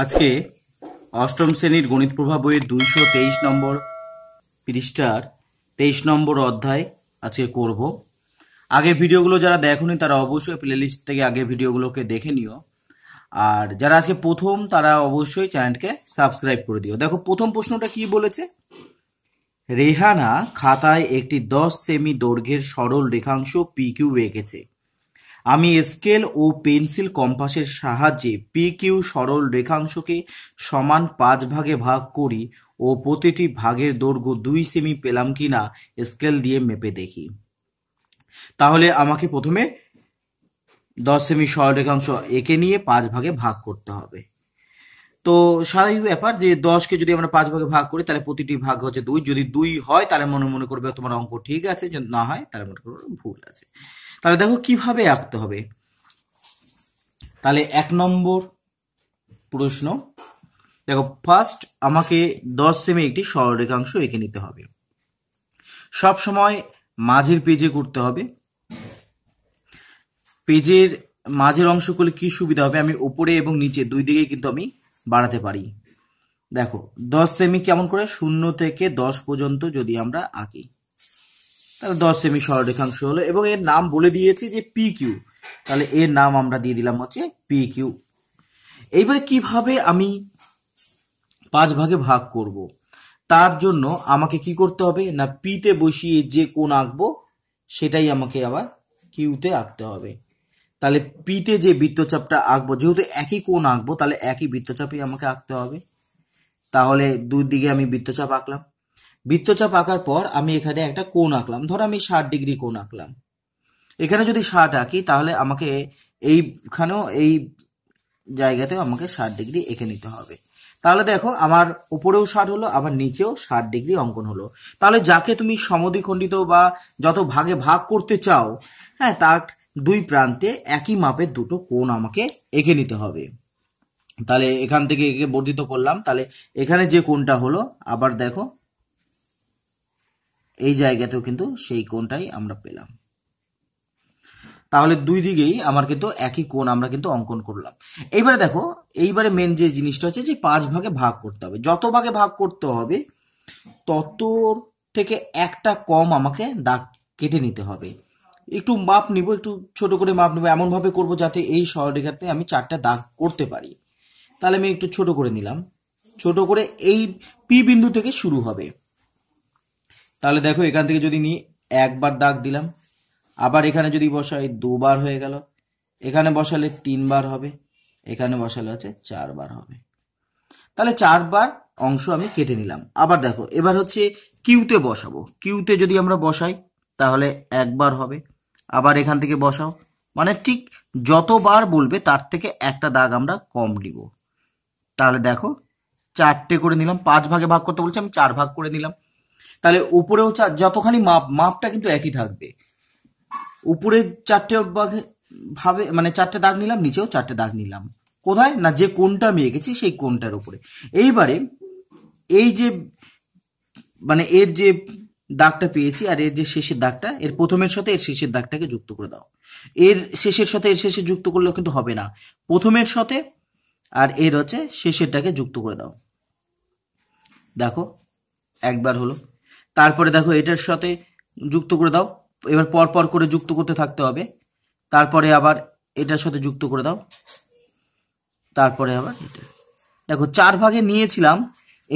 আজকে অষ্টম শ্রেণীর গণিত প্রভাব বইয়ের দুইশো তেইশ নম্বর পৃষ্ঠার তেইশ নম্বর অধ্যায় আজকে করব আগে ভিডিওগুলো যারা দেখনি তারা অবশ্যই প্লেলিস্ট থেকে আগের ভিডিওগুলোকে দেখে নিও আর যারা আজকে প্রথম তারা অবশ্যই চ্যানেলকে সাবস্ক্রাইব করে দিও দেখো প্রথম প্রশ্নটা কি বলেছে রেহানা খাতায় একটি দশ সেমি দৈর্ঘ্যের সরল রেখাংশ পি কিউ এঁকেছে আমি স্কেল ও পেন্সিল কম্পাসের সাহায্যে পি কিউ সরল রেখাংশকে সমান পাঁচ ভাগে ভাগ করি ও প্রতিটি ভাগের দৈর্ঘ্য দুই সেমি পেলাম কিনা স্কেল দিয়ে মেপে দেখি তাহলে আমাকে প্রথমে দশ সেমি সরল রেখাংশ একে নিয়ে পাঁচ ভাগে ভাগ করতে হবে তো স্বাভাবিক ব্যাপার যে দশকে যদি আমরা পাঁচ ভাগে ভাগ করি তাহলে প্রতিটি ভাগ হচ্ছে দুই যদি দুই হয় তাহলে মনে মনে করবে তোমার অঙ্ক ঠিক আছে যে না হয় তাহলে মনে করবে ভুল আছে তাহলে দেখো কিভাবে আঁকতে হবে তাহলে এক নম্বর প্রশ্ন দেখো ফার্স্ট আমাকে দশ সেমি একটি সরলরেখাংশ এঁকে নিতে হবে সব সময় মাঝের পেজে করতে হবে পেজের মাঝের অংশ করলে কি সুবিধা হবে আমি উপরে এবং নিচে দুই দিকে কিন্তু আমি বাড়াতে পারি দেখো দশ সেমি কেমন করে শূন্য থেকে দশ পর্যন্ত যদি আমরা আঁকি তাহলে দশ সেমি সরলরেখাংশ হলো এবং এর নাম বলে দিয়েছি যে পি কিউ তাহলে এর নাম আমরা দিয়ে দিলাম হচ্ছে পি কিউ এইবারে কিভাবে আমি পাঁচ ভাগে ভাগ করব। তার জন্য আমাকে কি করতে হবে না পিতে বসিয়ে যে কোন আঁকবো সেটাই আমাকে আবার কিউতে আঁকতে হবে তাহলে পিতে যে বৃত্তচাপটা আঁকবো যেহেতু একই কোন আঁকবো তাহলে একই বৃত্তচাপই আমাকে আঁকতে হবে তাহলে দুই দিকে আমি বৃত্তচাপ আঁকলাম বৃত্তচাপ আঁকার পর আমি এখানে একটা কোণ আঁকলাম ধরো আমি ষাট ডিগ্রি কোণ আঁকলাম এখানে যদি ষাট আঁকি তাহলে আমাকে এইখানেও এই জায়গাতেও আমাকে ষাট ডিগ্রি এঁকে নিতে হবে তাহলে দেখো আমার উপরেও ষাট হলো আবার নিচেও ষাট ডিগ্রি অঙ্কন হলো তাহলে যাকে তুমি সমদ্বিখণ্ডিত বা যত ভাগে ভাগ করতে চাও হ্যাঁ তার দুই প্রান্তে একই মাপের দুটো কোণ আমাকে এঁকে নিতে হবে তাহলে এখান থেকে এঁকে বর্ধিত করলাম তাহলে এখানে যে কোণটা হলো আবার দেখো এই জায়গাতেও কিন্তু সেই কোণটাই আমরা পেলাম তাহলে দুই দিকেই আমার কিন্তু একই কোণ আমরা কিন্তু অঙ্কন করলাম এইবারে দেখো এইবারে মেন যে জিনিসটা হচ্ছে যে পাঁচ ভাগে ভাগ করতে হবে যত ভাগে ভাগ করতে হবে তত থেকে একটা কম আমাকে দাগ কেটে নিতে হবে একটু মাপ নিব একটু ছোট করে মাপ নেবো এমনভাবে করব যাতে এই সরলরেখাতে আমি চারটা দাগ করতে পারি তাহলে আমি একটু ছোট করে নিলাম ছোট করে এই পি বিন্দু থেকে শুরু হবে তাহলে দেখো এখান থেকে যদি নিই একবার দাগ দিলাম আবার এখানে যদি বসাই দুবার হয়ে গেল এখানে বসালে তিনবার হবে এখানে বসালে হচ্ছে চারবার হবে তাহলে চারবার অংশ আমি কেটে নিলাম আবার দেখো এবার হচ্ছে কিউতে বসাবো কিউতে যদি আমরা বসাই তাহলে একবার হবে আবার এখান থেকে বসাও মানে ঠিক যতবার বলবে তার থেকে একটা দাগ আমরা কম নিব তাহলে দেখো চারটে করে নিলাম পাঁচ ভাগে ভাগ করতে বলছি আমি চার ভাগ করে নিলাম তাহলে উপরেও চার যতখানি মাপ মাপটা কিন্তু একই থাকবে উপরে চারটে ভাবে মানে চারটে দাগ নিলাম নিচেও চারটে দাগ নিলাম কোথায় না যে কোনটা আমি এঁকেছি সেই কোনটার উপরে এইবারে এই যে মানে এর যে দাগটা পেয়েছি আর এর যে শেষের দাগটা এর প্রথমের সাথে এর শেষের দাগটাকে যুক্ত করে দাও এর শেষের সাথে এর শেষে যুক্ত করলেও কিন্তু হবে না প্রথমের সাথে আর এর হচ্ছে শেষেরটাকে যুক্ত করে দাও দেখো একবার হলো তারপরে দেখো এটার সাথে যুক্ত করে দাও এবার পরপর করে যুক্ত করতে থাকতে হবে তারপরে আবার এটার সাথে যুক্ত করে দাও তারপরে আবার এটা দেখো চার ভাগে নিয়েছিলাম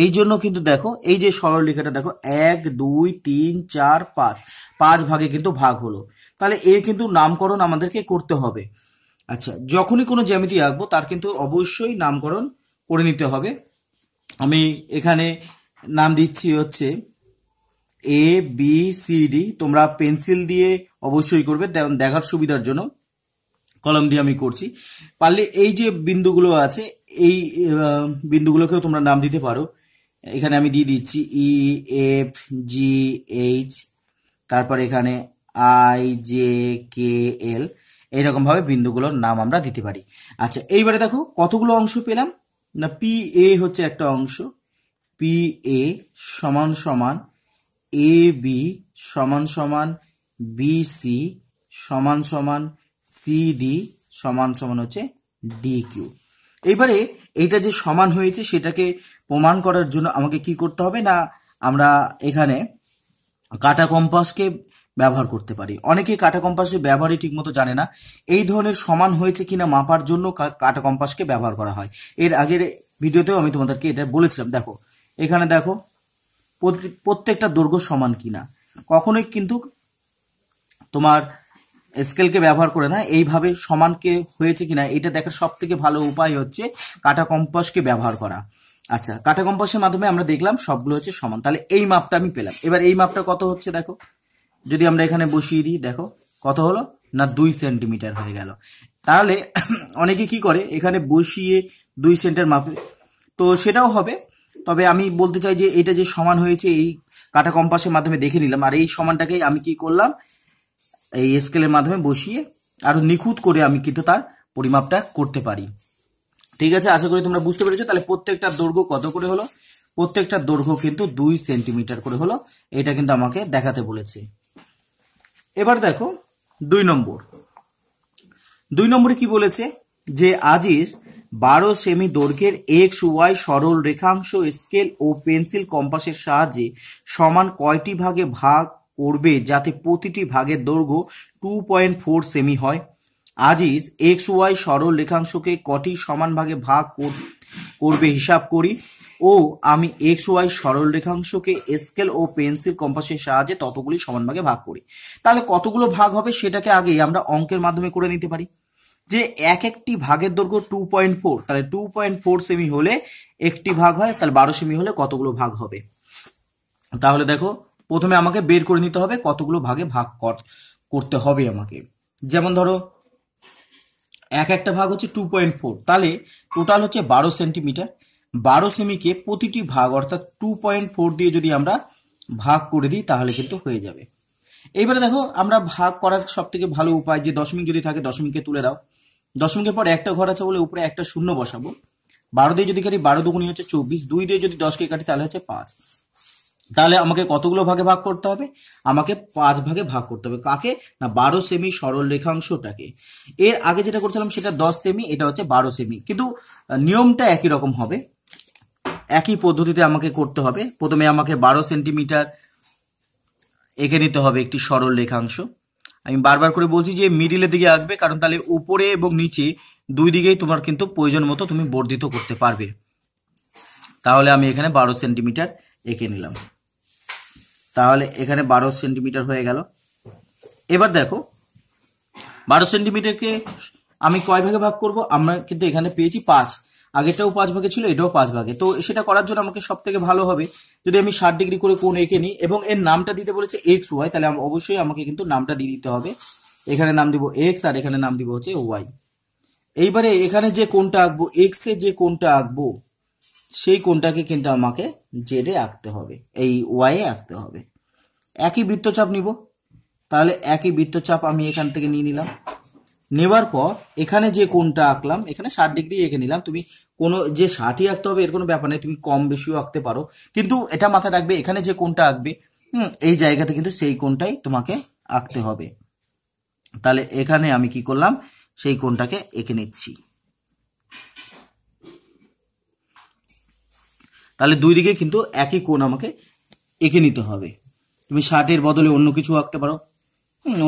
এই জন্য কিন্তু দেখো এই যে সরলরেখাটা দেখো এক দুই তিন চার পাঁচ পাঁচ ভাগে কিন্তু ভাগ হলো তাহলে এ কিন্তু নামকরণ আমাদেরকে করতে হবে আচ্ছা যখনই কোনো জ্যামিতি আঁকবো তার কিন্তু অবশ্যই নামকরণ করে নিতে হবে আমি এখানে নাম দিচ্ছি হচ্ছে এ বি সি ডি তোমরা পেন্সিল দিয়ে অবশ্যই করবে দেখার সুবিধার জন্য কলম দিয়ে আমি করছি পারলে এই যে বিন্দুগুলো আছে এই বিন্দুগুলোকেও তোমরা নাম দিতে পারো এখানে আমি দিয়ে দিচ্ছি ই এফ জি এইচ তারপর এখানে আই জে কে এল এইরকমভাবে বিন্দুগুলোর নাম আমরা দিতে পারি আচ্ছা এইবারে দেখো কতগুলো অংশ পেলাম না পি এ হচ্ছে একটা অংশ পি এ সমান সমান এ বি সমান সমান বি সি সমান সমান সি ডি সমান সমান হচ্ছে ডি কিউ এইবারে এইটা যে সমান হয়েছে সেটাকে প্রমাণ করার জন্য আমাকে কি করতে হবে না আমরা এখানে কাটা কম্পাসকে ব্যবহার করতে পারি অনেকে কাটা কম্পাসের ব্যবহারই ঠিকমতো জানে না এই ধরনের সমান হয়েছে কিনা মাপার জন্য কাটা কম্পাসকে ব্যবহার করা হয় এর আগের ভিডিওতেও আমি তোমাদেরকে এটা বলেছিলাম দেখো এখানে দেখো প্রত্যেকটা দৈর্ঘ্য সমান কিনা কখনোই কিন্তু তোমার স্কেলকে ব্যবহার করে না এইভাবে সমানকে হয়েছে কিনা এটা দেখার সব থেকে ভালো উপায় হচ্ছে কাটা কম্পাসকে ব্যবহার করা আচ্ছা কাটা কম্পাসের মাধ্যমে আমরা দেখলাম সবগুলো হচ্ছে সমান তাহলে এই মাপটা আমি পেলাম এবার এই মাপটা কত হচ্ছে দেখো যদি আমরা এখানে বসিয়ে দিই দেখো কত হলো না দুই সেন্টিমিটার হয়ে গেল তাহলে অনেকে কি করে এখানে বসিয়ে দুই সেন্টার মাপে তো সেটাও হবে তবে আমি বলতে চাই যে এটা যে সমান হয়েছে এই কাটা কম্পাসের মাধ্যমে দেখে নিলাম আর এই সমানটাকেই আমি কি করলাম এই স্কেলের মাধ্যমে বসিয়ে আরও নিখুঁত করে আমি কিন্তু তার পরিমাপটা করতে পারি ঠিক আছে আশা করি তোমরা বুঝতে পেরেছো তাহলে প্রত্যেকটা দৈর্ঘ্য কত করে হলো প্রত্যেকটা দৈর্ঘ্য কিন্তু দুই সেন্টিমিটার করে হলো এটা কিন্তু আমাকে দেখাতে বলেছে এবার দেখো দুই নম্বর দুই নম্বরে কি বলেছে যে আজিজ বারো সেমি দৈর্ঘ্যের এক্স ওয়াই সরল রেখাংশ স্কেল ও পেন্সিল কম্পাসের সাহায্যে সমান কয়টি ভাগে ভাগ করবে যাতে প্রতিটি ভাগের দৈর্ঘ্য টু পয়েন্ট ফোর সেমি হয় আজিজ এক্স ওয়াই সরল রেখাংশকে কটি সমান ভাগে ভাগ করবে হিসাব করি ও আমি এক্স ওয়াই সরল রেখাংশকে স্কেল ও পেন্সিল কম্পাসের সাহায্যে ততগুলি সমান ভাগে ভাগ করি তাহলে কতগুলো ভাগ হবে সেটাকে আগে আমরা অঙ্কের মাধ্যমে করে নিতে পারি যে এক একটি ভাগের দৈর্ঘ্য টু পয়েন্ট ফোর তাহলে টু পয়েন্ট ফোর সেমি হলে একটি ভাগ হয় তাহলে বারো সেমি হলে কতগুলো ভাগ হবে তাহলে দেখো প্রথমে আমাকে বের করে নিতে হবে কতগুলো ভাগে ভাগ করতে হবে আমাকে যেমন ধরো এক একটা ভাগ হচ্ছে টু পয়েন্ট ফোর তাহলে টোটাল হচ্ছে বারো সেন্টিমিটার বারো সেমিকে প্রতিটি ভাগ অর্থাৎ টু পয়েন্ট ফোর দিয়ে যদি আমরা ভাগ করে দিই তাহলে কিন্তু হয়ে যাবে এইবারে দেখো আমরা ভাগ করার সব থেকে ভালো উপায় যে দশমিক যদি থাকে দশমিককে তুলে দাও দশমিকের পর একটা ঘর আছে বলে উপরে একটা শূন্য বসাবো বারো দিয়ে যদি কাটি বারো দুগুণি হচ্ছে চব্বিশ দুই দিয়ে যদি দশকে কাটি তাহলে হচ্ছে পাঁচ তাহলে আমাকে কতগুলো ভাগে ভাগ করতে হবে আমাকে পাঁচ ভাগে ভাগ করতে হবে কাকে না বারো সেমি সরল রেখাংশটাকে এর আগে যেটা করছিলাম সেটা দশ সেমি এটা হচ্ছে বারো সেমি কিন্তু নিয়মটা একই রকম হবে একই পদ্ধতিতে আমাকে করতে হবে প্রথমে আমাকে বারো সেন্টিমিটার এঁকে নিতে হবে একটি সরল রেখাংশ আমি বারবার করে বলছি যে মিডিলের দিকে আসবে কারণ তাহলে উপরে এবং নিচে দুই দিকেই তোমার কিন্তু প্রয়োজন মতো তুমি বর্ধিত করতে পারবে তাহলে আমি এখানে বারো সেন্টিমিটার এঁকে নিলাম তাহলে এখানে বারো সেন্টিমিটার হয়ে গেল এবার দেখো বারো সেন্টিমিটারকে আমি কয় ভাগে ভাগ করব আমরা কিন্তু এখানে পেয়েছি পাঁচ আগেরটাও পাঁচ ভাগে ছিল এটাও পাঁচ ভাগে তো সেটা করার জন্য আমাকে সব থেকে ভালো হবে যদি আমি ষাট ডিগ্রি করে কোণ এঁকে নিই এবং এর নামটা দিতে বলেছে এক্স ওয়াই তাহলে অবশ্যই আমাকে কিন্তু নামটা দিয়ে দিতে হবে এখানে নাম দিব এক্স আর এখানে নাম দিব হচ্ছে ওয়াই এইবারে এখানে যে কোনটা আঁকবো এক্স এ যে কোনটা আঁকবো সেই কোনটাকে কিন্তু আমাকে জেডে আঁকতে হবে এই ওয়াইয়ে আঁকতে হবে একই বৃত্তচাপ নিব তাহলে একই বৃত্তচাপ আমি এখান থেকে নিয়ে নিলাম নেবার পর এখানে যে কোনটা আঁকলাম এখানে ষাট ডিগ্রি এঁকে নিলাম তুমি কোনো যে ষাটই আঁকতে হবে এর কোনো ব্যাপার নেই তুমি কম বেশিও আঁকতে পারো কিন্তু এটা মাথায় রাখবে এখানে যে কোনটা আঁকবে হুম এই জায়গাতে কিন্তু সেই কোনটাই তোমাকে আঁকতে হবে তাহলে এখানে আমি কি করলাম সেই কোনটাকে এঁকে নিচ্ছি তাহলে দুই দিকে কিন্তু একই কোণ আমাকে এঁকে নিতে হবে তুমি ষাটের বদলে অন্য কিছু আঁকতে পারো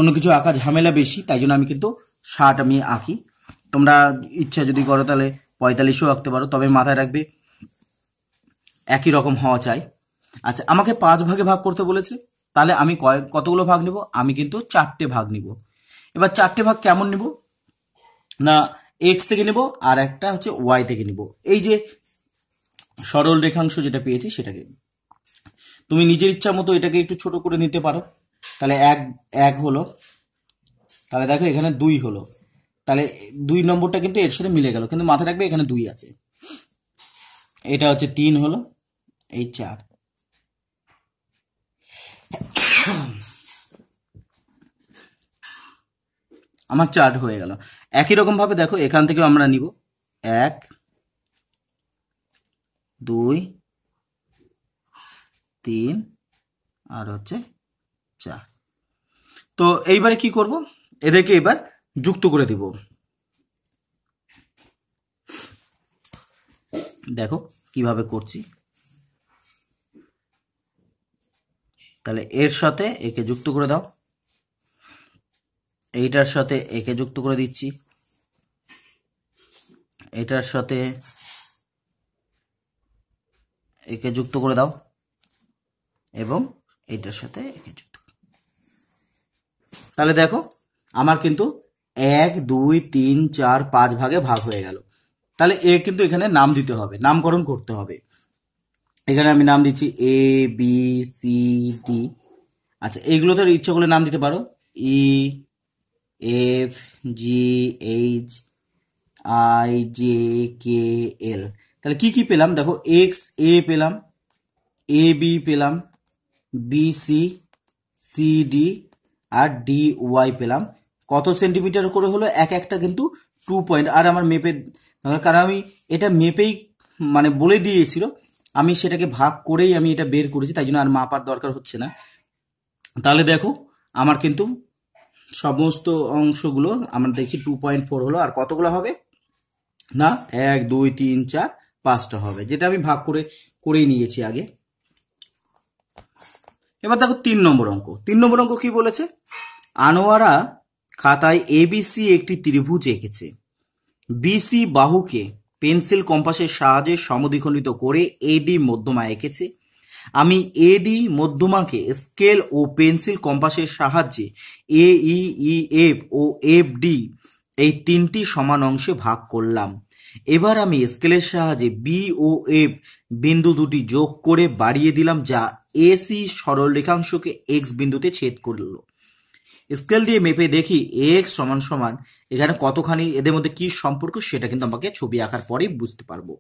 অন্য কিছু আঁকা ঝামেলা বেশি তাই জন্য আমি কিন্তু ষাট আমি আঁকি তোমরা ইচ্ছা যদি করো তাহলে পঁয়তাল্লিশও আঁকতে পারো তবে মাথায় রাখবে একই রকম হওয়া চাই আচ্ছা আমাকে পাঁচ ভাগে ভাগ করতে বলেছে তাহলে আমি কয়েক কতগুলো ভাগ নেব আমি কিন্তু চারটে ভাগ নিব এবার চারটে ভাগ কেমন নেব না এক্স থেকে নেব আর একটা হচ্ছে ওয়াই থেকে নেব এই যে সরল রেখাংশ যেটা পেয়েছি সেটাকে তুমি নিজের ইচ্ছা মতো এটাকে একটু ছোট করে নিতে পারো তাহলে এক এক হলো তাহলে দেখো এখানে দুই হলো তাহলে দুই নম্বরটা কিন্তু এর সাথে মিলে গেল কিন্তু মাথায় রাখবে এখানে দুই আছে এটা হচ্ছে তিন হলো এই চার আমার চার্ট হয়ে গেল একই রকমভাবে দেখো এখান থেকেও আমরা নিব এক দুই তিন আর হচ্ছে চার তো এইবারে কি করব এদেরকে এবার যুক্ত করে দিব দেখো কিভাবে করছি তাহলে এর সাথে একে যুক্ত করে দাও এইটার সাথে একে যুক্ত করে দিচ্ছি এটার সাথে একে যুক্ত করে দাও এবং এটার সাথে একে যুক্ত তাহলে দেখো আমার কিন্তু এক দুই তিন চার পাঁচ ভাগে ভাগ হয়ে গেল তাহলে এ কিন্তু এখানে নাম দিতে হবে নামকরণ করতে হবে এখানে আমি নাম দিচ্ছি এ বি সি ডি আচ্ছা এইগুলো তো ইচ্ছে করলে নাম দিতে পারো E F G H I J K L তাহলে কি কি পেলাম দেখো এক্স এ পেলাম এ বি পেলাম বি সি সি ডি আর ডি ওয়াই পেলাম কত সেন্টিমিটার করে হলো এক একটা কিন্তু টু পয়েন্ট আর আমার মেপে কারণ আমি এটা মেপেই মানে বলে দিয়েছিল আমি সেটাকে ভাগ করেই আমি এটা বের করেছি তাই জন্য আর মাপার দরকার হচ্ছে না তাহলে দেখো আমার কিন্তু সমস্ত অংশগুলো আমার দেখছি টু পয়েন্ট ফোর হলো আর কতগুলো হবে না এক দুই তিন চার পাঁচটা হবে যেটা আমি ভাগ করে করেই নিয়েছি আগে এবার দেখো তিন নম্বর অঙ্ক তিন নম্বর অঙ্ক কি বলেছে আনোয়ারা খাতায় এবিসি একটি ত্রিভুজ এঁকেছে বিসি বাহুকে পেন্সিল কম্পাসের সাহায্যে সমদ্বিখণ্ডিত করে এডি মধ্যমা এঁকেছে আমি এডি মধ্যমাকে স্কেল ও পেন্সিল কম্পাসের সাহায্যে এ ই এফ ও এফ ডি এই তিনটি সমান অংশে ভাগ করলাম এবার আমি স্কেলের সাহায্যে বি ও এফ বিন্দু দুটি যোগ করে বাড়িয়ে দিলাম যা এসি সরলরেখাংশকে এক্স বিন্দুতে ছেদ করলো স্কেল দিয়ে মেপে দেখি এক্স সমান সমান এখানে কতখানি এদের মধ্যে কি সম্পর্ক সেটা কিন্তু আমাকে ছবি আঁকার পরেই বুঝতে পারবো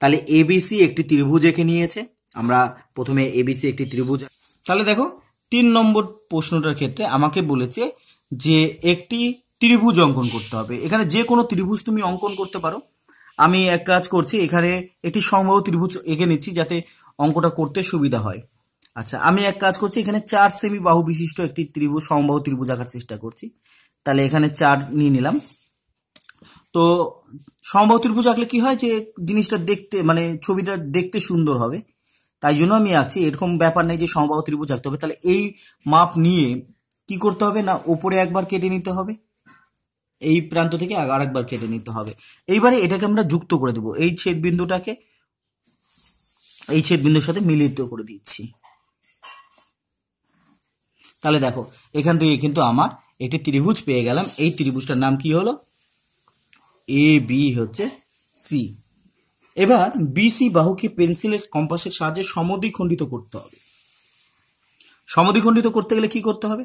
তাহলে এবিসি একটি ত্রিভুজ এঁকে নিয়েছে আমরা প্রথমে এবিসি একটি ত্রিভুজ তাহলে দেখো তিন নম্বর প্রশ্নটার ক্ষেত্রে আমাকে বলেছে যে একটি ত্রিভুজ অঙ্কন করতে হবে এখানে যে কোনো ত্রিভুজ তুমি অঙ্কন করতে পারো আমি এক কাজ করছি এখানে একটি সম্ভব ত্রিভুজ এঁকে নিচ্ছি যাতে অঙ্কটা করতে সুবিধা হয় আচ্ছা আমি এক কাজ করছি এখানে চার সেমি বাহু বিশিষ্ট একটি ত্রিভুজ সমবাহু ত্রিভুজ আঁকার চেষ্টা করছি তাহলে এখানে চার নিয়ে নিলাম তো সমবাহু ত্রিভুজ আঁকলে কি হয় যে জিনিসটা দেখতে মানে ছবিটা দেখতে সুন্দর হবে তাই জন্য আমি আঁকছি এরকম ব্যাপার নেই যে সমবাহু ত্রিভুজ আঁকতে হবে তাহলে এই মাপ নিয়ে কি করতে হবে না ওপরে একবার কেটে নিতে হবে এই প্রান্ত থেকে আর একবার কেটে নিতে হবে এইবারে এটাকে আমরা যুক্ত করে দেবো এই ছেদ বিন্দুটাকে এই ছেদ বিন্দুর সাথে মিলিত করে দিচ্ছি তাহলে দেখো এখান থেকে কিন্তু আমার একটি ত্রিভুজ পেয়ে গেলাম এই ত্রিভুজটার নাম কি হলো এ বি হচ্ছে সি এবার বিসি বাহুকে পেন্সিলের কম্পাসের সাহায্যে সমদ্বিখণ্ডিত করতে হবে সমদ্বিখণ্ডিত করতে গেলে কি করতে হবে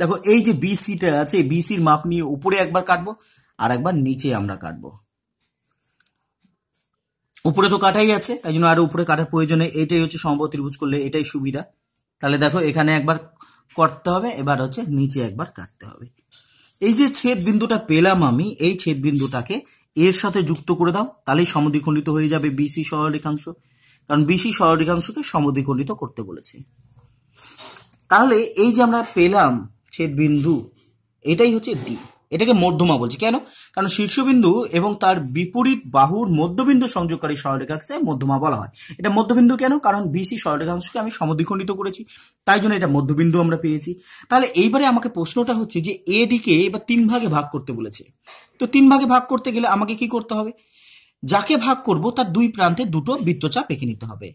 দেখো এই যে বিসিটা আছে বিসির মাপ নিয়ে উপরে একবার কাটবো আর একবার নিচে আমরা কাটবো উপরে তো কাটাই আছে তাই জন্য আরো উপরে কাটার প্রয়োজনে এটাই হচ্ছে সম্ভব ত্রিভুজ করলে এটাই সুবিধা তাহলে দেখো এখানে একবার করতে হবে এবার হচ্ছে নিচে একবার কাটতে হবে এই যে ছেদ বিন্দুটা পেলাম আমি এই ছেদ বিন্দুটাকে এর সাথে যুক্ত করে দাও তাহলেই সমদ্বিখণ্ডিত হয়ে যাবে বিসি সরলরেখাংশ কারণ বিসি সরলরেখাংশকে সমদ্বিখণ্ডিত করতে বলেছে তাহলে এই যে আমরা পেলাম ছেদ বিন্দু এটাই হচ্ছে ডি এটাকে মধ্যমা বলছি কেন কারণ শীর্ষবিন্দু এবং তার বিপরীত বাহুর মধ্যবিন্দু সংযোগকারী সরলরেখাকে মধ্যমা বলা হয় এটা মধ্যবিন্দু কেন কারণ বিসি সরলরেখাংশকে আমি সমদ্বিখণ্ডিত করেছি তাই জন্য এটা মধ্যবিন্দু আমরা পেয়েছি তাহলে এইবারে আমাকে প্রশ্নটা হচ্ছে যে এ দিকে এবার তিন ভাগে ভাগ করতে বলেছে তো তিন ভাগে ভাগ করতে গেলে আমাকে কি করতে হবে যাকে ভাগ করব তার দুই প্রান্তে দুটো বৃত্তচাপ এঁকে নিতে হবে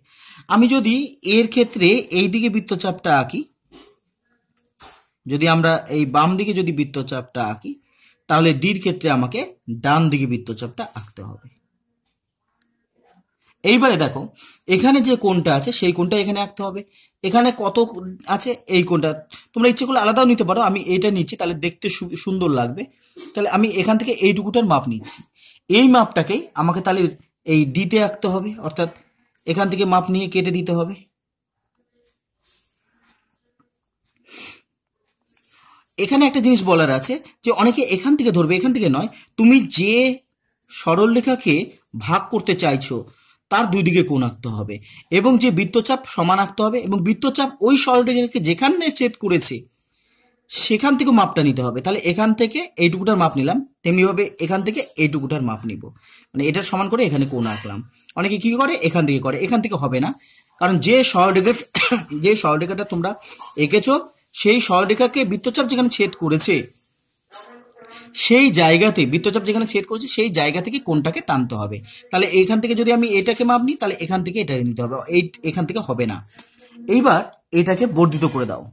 আমি যদি এর ক্ষেত্রে এই দিকে বৃত্তচাপটা আঁকি যদি আমরা এই বাম দিকে যদি বৃত্তচাপটা আঁকি তাহলে ডির ক্ষেত্রে আমাকে ডান দিকে বৃত্তচাপটা আঁকতে হবে এইবারে দেখো এখানে যে কোনটা আছে সেই কোনটা এখানে আঁকতে হবে এখানে কত আছে এই কোনটা তোমরা ইচ্ছে করলে আলাদাও নিতে পারো আমি এইটা নিচ্ছি তাহলে দেখতে সুন্দর লাগবে তাহলে আমি এখান থেকে এইটুকুটার মাপ নিচ্ছি এই মাপটাকেই আমাকে তাহলে এই ডিতে আঁকতে হবে অর্থাৎ এখান থেকে মাপ নিয়ে কেটে দিতে হবে এখানে একটা জিনিস বলার আছে যে অনেকে এখান থেকে ধরবে এখান থেকে নয় তুমি যে সরলরেখাকে ভাগ করতে চাইছো তার দুই দিকে কোণ আঁকতে হবে এবং যে বৃত্তচাপ সমান আঁকতে হবে এবং বৃত্তচাপ ওই সরলরেখাকে যেখানে ছেদ করেছে সেখান থেকে মাপটা নিতে হবে তাহলে এখান থেকে এইটুকুটার মাপ নিলাম তেমনিভাবে এখান থেকে এইটুকুটার মাপ নিব মানে এটা সমান করে এখানে কোণ আঁকলাম অনেকে কি করে এখান থেকে করে এখান থেকে হবে না কারণ যে সরলরেখা যে সরলরেখাটা তোমরা এঁকেছো সেই সরলরেখাকে বৃত্তচাপ যেখানে ছেদ করেছে সেই জায়গাতে বৃত্তচাপ যেখানে ছেদ করেছে সেই জায়গা থেকে কোনটাকে টানতে হবে তাহলে এখান থেকে যদি আমি এটাকে মাপ নিই তাহলে এখান থেকে এটাকে নিতে হবে এই এখান থেকে হবে না এইবার এটাকে বর্ধিত করে দাও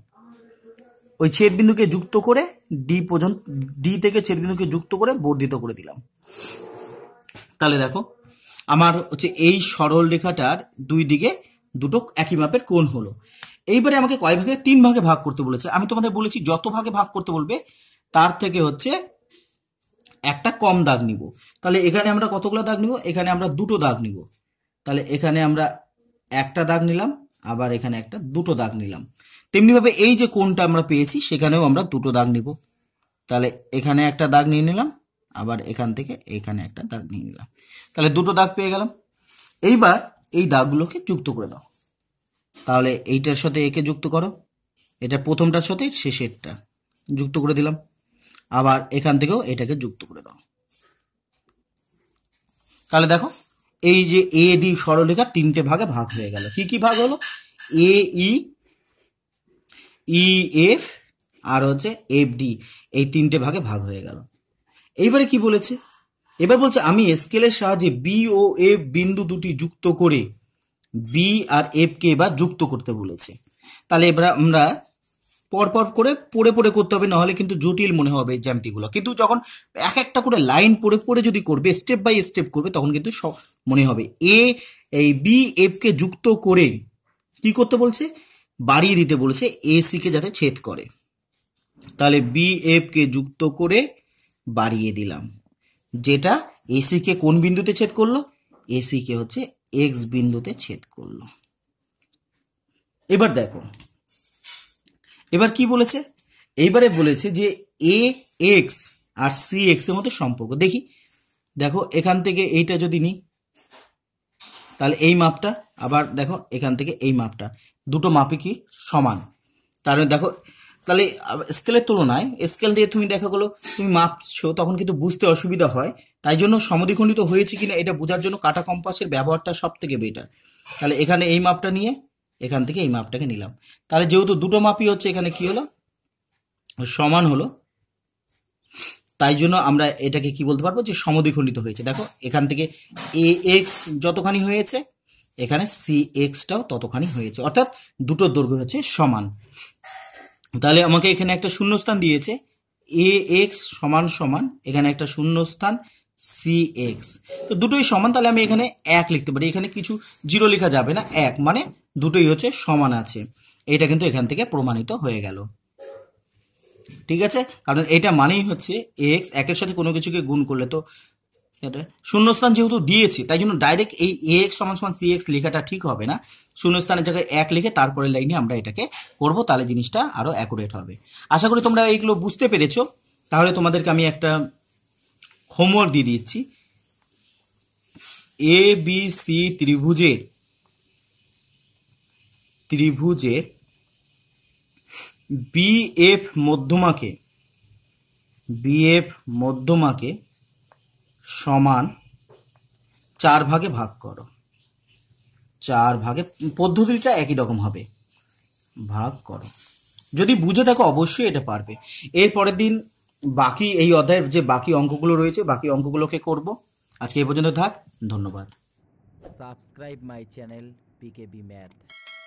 ওই ছেদবিন্দুকে যুক্ত করে ডি পর্যন্ত ডি থেকে ছেদবিন্দুকে যুক্ত করে বর্ধিত করে দিলাম তাহলে দেখো আমার হচ্ছে এই সরল রেখাটার দুই দিকে দুটো একই মাপের কোণ হলো এইবারে আমাকে কয় ভাগে তিন ভাগে ভাগ করতে বলেছে আমি তোমাদের বলেছি যত ভাগে ভাগ করতে বলবে তার থেকে হচ্ছে একটা কম দাগ নিব তাহলে এখানে আমরা কতগুলো দাগ নিব এখানে আমরা দুটো দাগ নিব তাহলে এখানে আমরা একটা দাগ নিলাম আবার এখানে একটা দুটো দাগ নিলাম তেমনিভাবে এই যে কোনটা আমরা পেয়েছি সেখানেও আমরা দুটো দাগ নিব তাহলে এখানে একটা দাগ নিয়ে নিলাম আবার এখান থেকে এখানে একটা দাগ নিয়ে নিলাম তাহলে দুটো দাগ পেয়ে গেলাম এইবার এই দাগগুলোকে যুক্ত করে দাও তাহলে এইটার সাথে একে যুক্ত করো এটা প্রথমটার সাথে শেষেরটা যুক্ত করে দিলাম আবার এখান থেকেও এটাকে যুক্ত করে দাও তাহলে দেখো এই যে এ ডি সরলরেখা তিনটে ভাগে ভাগ হয়ে গেল কি কি ভাগ হলো এ ই ই এফ আর হচ্ছে এফ ডি এই তিনটে ভাগে ভাগ হয়ে গেল এইবারে কি বলেছে এবার বলছে আমি স্কেলের সাহায্যে বি ও এফ বিন্দু দুটি যুক্ত করে বি আর এফকে এবার যুক্ত করতে বলেছে তাহলে এবার আমরা পরপর করে পড়ে পড়ে করতে হবে নাহলে কিন্তু জটিল মনে হবে জ্যামটিগুলো কিন্তু যখন এক একটা করে লাইন পড়ে পড়ে যদি করবে স্টেপ বাই স্টেপ করবে তখন কিন্তু সব মনে হবে এ এই বি এফকে যুক্ত করে কি করতে বলছে বাড়িয়ে দিতে বলেছে এ সিকে যাতে ছেদ করে তাহলে বি এফকে যুক্ত করে বাড়িয়ে দিলাম যেটা এসিকে কোন বিন্দুতে ছেদ করলো এসিকে হচ্ছে এক্স বিন্দুতে ছেদ করলো এবার দেখো এবার কি বলেছে এইবারে বলেছে যে এ এক্স আর সি এক্স এর মধ্যে সম্পর্ক দেখি দেখো এখান থেকে এইটা যদি নিই তাহলে এই মাপটা আবার দেখো এখান থেকে এই মাপটা দুটো মাপই কি সমান তাহলে দেখো তাহলে স্কেলের তুলনায় স্কেল দিয়ে তুমি দেখা গেলো তুমি মাপছো তখন কিন্তু বুঝতে অসুবিধা হয় তাই জন্য সমধিখণ্ডিত হয়েছে কিনা এটা বোঝার জন্য কাটা কম্পাসের ব্যবহারটা সব থেকে বেটার তাহলে এখানে এই মাপটা নিয়ে এখান থেকে এই মাপটাকে নিলাম তাহলে যেহেতু দুটো মাপই হচ্ছে এখানে কি হলো সমান হলো তাই জন্য আমরা এটাকে কি বলতে পারবো যে সমদ্বিখণ্ডিত হয়েছে দেখো এখান থেকে এ এক্স যতখানি হয়েছে এখানে সি এক্সটাও ততখানি হয়েছে অর্থাৎ দুটো দৈর্ঘ্য হচ্ছে সমান তাহলে আমাকে এখানে একটা শূন্যস্থান দিয়েছে এ এক্স সমান সমান এখানে একটা শূন্যস্থান সি এক্স তো দুটোই সমান তাহলে আমি এখানে এক লিখতে পারি এখানে কিছু জিরো লেখা যাবে না এক মানে দুটোই হচ্ছে সমান আছে এটা কিন্তু এখান থেকে প্রমাণিত হয়ে গেল ঠিক আছে কারণ এটা মানেই হচ্ছে এক্স একের সাথে কোনো কিছুকে গুণ করলে তো শূন্যস্থান যেহেতু দিয়েছি তাই জন্য ডাইরেক্ট এই এ এক্স সমান সমান সি এক্স লেখাটা ঠিক হবে না শূন্যস্থানের জায়গায় এক লিখে তারপরে লাইনে আমরা এটাকে করব তাহলে জিনিসটা আরও অ্যাকুরেট হবে আশা করি তোমরা এইগুলো বুঝতে পেরেছো তাহলে তোমাদেরকে আমি একটা হোমওয়ার্ক দিয়ে দিচ্ছি এ বি সি ত্রিভুজের ত্রিভুজের এফ মধ্যমাকে এফ মধ্যমাকে সমান চার ভাগে ভাগ করো চার ভাগে পদ্ধতিটা একই রকম হবে ভাগ করো যদি বুঝে থাকো অবশ্যই এটা পারবে এর পরের দিন বাকি এই অধ্যায়ের যে বাকি অঙ্কগুলো রয়েছে বাকি অঙ্কগুলোকে করব আজকে এই পর্যন্ত থাক ধন্যবাদ subscribe my channel B math